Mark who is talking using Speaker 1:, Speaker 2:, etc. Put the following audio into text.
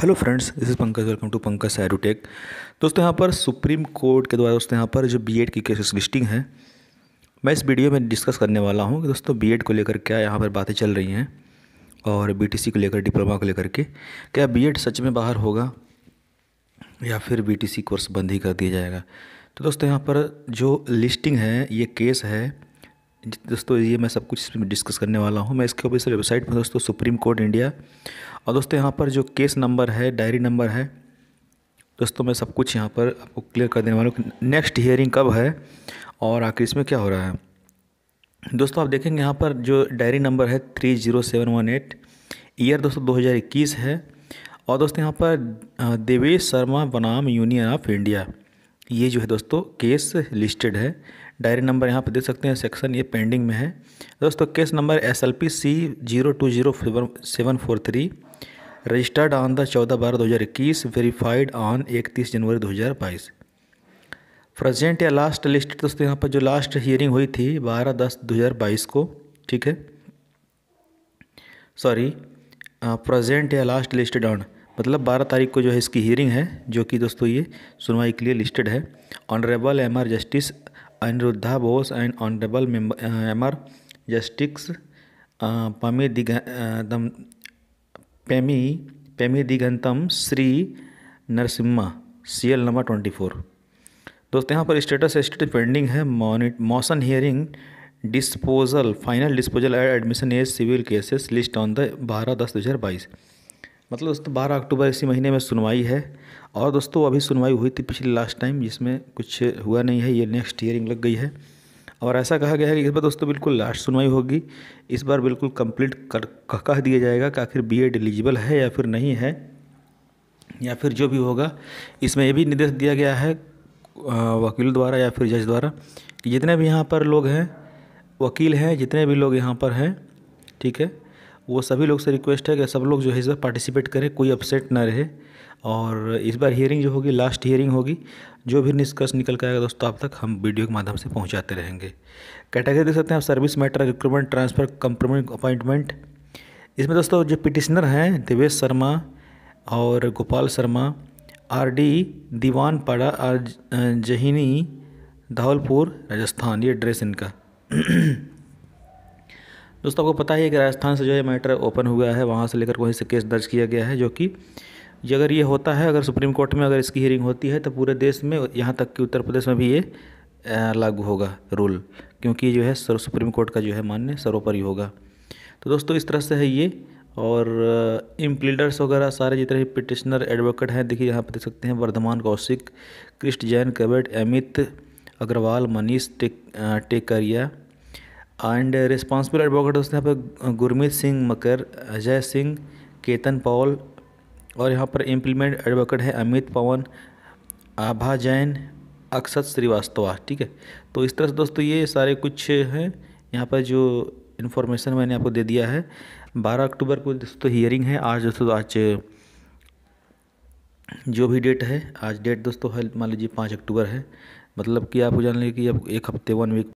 Speaker 1: hello friends this is Pankaj welcome to Pankaj सैरूटेक दोस्तों यहाँ पर सुप्रीम कोर्ट के द्वारा दोस्तों यहाँ पर जो बीएड की केसेस लिस्टिंग है मैं इस वीडियो में डिस्कस करने वाला हूँ कि दोस्तों बीएड को लेकर क्या यहाँ पर बातें चल रही हैं और बीटीसी को लेकर डिप्लोमा को लेकर के क्या बी सच में बाहर होगा या फिर बी कोर्स बंद ही कर दिया जाएगा तो दोस्तों यहाँ पर जो लिस्टिंग है ये केस है दोस्तों ये मैं सब कुछ इसमें डिस्कस करने वाला हूँ मैं इसके ऑफिशियल वेबसाइट पर दोस्तों सुप्रीम कोर्ट इंडिया और दोस्तों यहाँ पर जो केस नंबर है डायरी नंबर है दोस्तों मैं सब कुछ यहाँ पर आपको क्लियर कर देने वाला हूँ नेक्स्ट हियरिंग कब है और आखिर इसमें क्या हो रहा है दोस्तों आप देखेंगे यहाँ पर जो डायरी नंबर है three zero seven one eight year दोस्तों दो हज़ार इक्कीस है और दोस्तों यहाँ पर देवेश शर्मा बनाम यूनियन ऑफ इंडिया ये जो है दोस्तों केस लिस्टेड है डायरी नंबर यहाँ पर देख सकते हैं सेक्शन ये पेंडिंग में है दोस्तों case number S L P C zero two zero seven four three registered on the चौदह बारह दो हज़ार इक्कीस वेरीफाइड ऑन इकतीस जनवरी दो हज़ार बाईस प्रजेंट या लास्ट लिस्ट दोस्तों यहाँ पर जो लास्ट हियरिंग हुई थी बारह दस दो हज़ार बाईस को ठीक है सॉरी प्रजेंट या लास्ट लिस्टेड ऑन मतलब 12 तारीख को जो है इसकी हियरिंग है जो कि दोस्तों ये सुनवाई के लिए लिस्टेड है honourable M R justice Aniruddha Bose and honourable M R justice Pamidighantam पेमी पेमी दिगंतम Shri Narasimha C L number twenty four दोस्तों यहाँ पर स्टेटस स्टेट पेंडिंग है मॉनिट motion hearing disposal final disposal admission as civil cases list on the बारह दस दो हज़ार बाईस मतलब दोस्तों बारह अक्टूबर इसी महीने में सुनवाई है और दोस्तों अभी सुनवाई हुई थी पिछले लास्ट टाइम जिसमें कुछ हुआ नहीं है ये नेक्स्ट हियरिंग लग गई है और ऐसा कहा गया है कि इस बार दोस्तों बिल्कुल लास्ट सुनवाई होगी इस बार बिल्कुल कंप्लीट कर कह दिया जाएगा कि आखिर बी एड एलिजिबल है या फिर नहीं है या फिर जो भी होगा इसमें यह भी निर्देश दिया गया है वकील द्वारा या फिर जज द्वारा कि जितने भी यहाँ पर लोग हैं वकील हैं जितने भी लोग यहाँ पर हैं ठीक है वो सभी लोग से रिक्वेस्ट है कि सब लोग जो है इस बार पार्टिसिपेट करें कोई अपसेट ना रहे और इस बार हियरिंग जो होगी लास्ट हियरिंग होगी जो भी निष्कर्ष निकल कर आएगा दोस्तों आप तक हम वीडियो के माध्यम से पहुंचाते रहेंगे कैटेगरी देख सकते हैं आप सर्विस मैटर रिक्रूटमेंट ट्रांसफ़र कंप्रोमेंट अपॉइंटमेंट इसमें दोस्तों जो पिटिशनर हैं देवेश शर्मा और गोपाल शर्मा आर डी दीवान पाड़ा आर जहीनी धौलपुर राजस्थान ये एड्रेस इनका दोस्तों आपको पता ही है कि राजस्थान से जो है मैटर ओपन हुआ है वहाँ से लेकर वहीं से केस दर्ज किया गया है जो कि अगर ये होता है अगर सुप्रीम कोर्ट में अगर इसकी हियरिंग होती है तो पूरे देश में यहाँ तक कि उत्तर प्रदेश में भी ये लागू होगा रूल क्योंकि जो है सुप्रीम कोर्ट का जो है मान्य सर्वोपरि होगा तो दोस्तों इस तरह से है ये और इम्प्लीडर्स वगैरह सारे जितने भी पिटिशनर एडवोकेट हैं देखिए यहाँ पर देख सकते हैं वर्धमान कौशिक कृष्ण जैन कबेट अमित अग्रवाल मनीष टेक टेकरिया एंड रिस्पॉन्सिबल एडवोकेट उसने यहाँ पर गुरमीत सिंह मकर अजय सिंह केतन पॉल और यहाँ पर इम्प्लीमेंट एडवोकेट है अमित पवन आभा जैन अक्षत श्रीवास्तवा ठीक है तो इस तरह से दोस्तों ये सारे कुछ हैं यहाँ पर जो इन्फॉर्मेशन मैंने आपको दे दिया है 12 अक्टूबर को दोस्तों हियरिंग है आज दोस्तों आज जो भी डेट है आज डेट दोस्तों है मान लीजिए पाँच अक्टूबर है मतलब कि आपको जान लें कि अब एक हफ्ते वन वीक